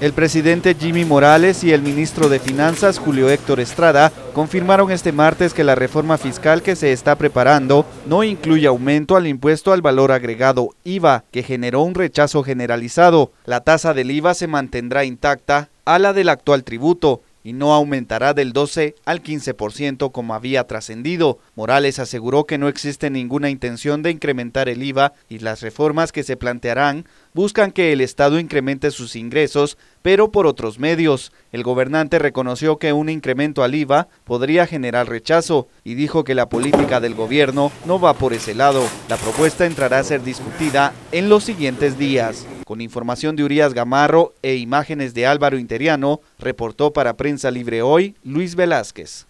El presidente Jimmy Morales y el ministro de Finanzas Julio Héctor Estrada confirmaron este martes que la reforma fiscal que se está preparando no incluye aumento al impuesto al valor agregado IVA, que generó un rechazo generalizado. La tasa del IVA se mantendrá intacta a la del actual tributo, y no aumentará del 12 al 15% como había trascendido. Morales aseguró que no existe ninguna intención de incrementar el IVA y las reformas que se plantearán buscan que el Estado incremente sus ingresos, pero por otros medios. El gobernante reconoció que un incremento al IVA podría generar rechazo y dijo que la política del gobierno no va por ese lado. La propuesta entrará a ser discutida en los siguientes días. Con información de Urias Gamarro e imágenes de Álvaro Interiano, reportó para Prensa Libre Hoy Luis Velázquez.